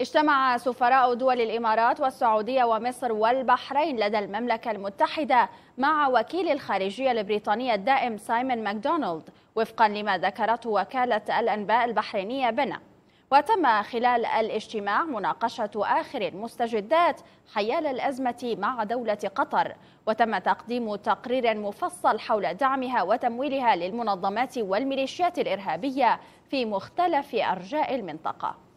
اجتمع سفراء دول الإمارات والسعودية ومصر والبحرين لدى المملكة المتحدة مع وكيل الخارجية البريطانية الدائم سايمون ماكدونالد وفقا لما ذكرته وكالة الأنباء البحرينية بنا وتم خلال الاجتماع مناقشة آخر المستجدات حيال الأزمة مع دولة قطر وتم تقديم تقرير مفصل حول دعمها وتمويلها للمنظمات والميليشيات الإرهابية في مختلف أرجاء المنطقة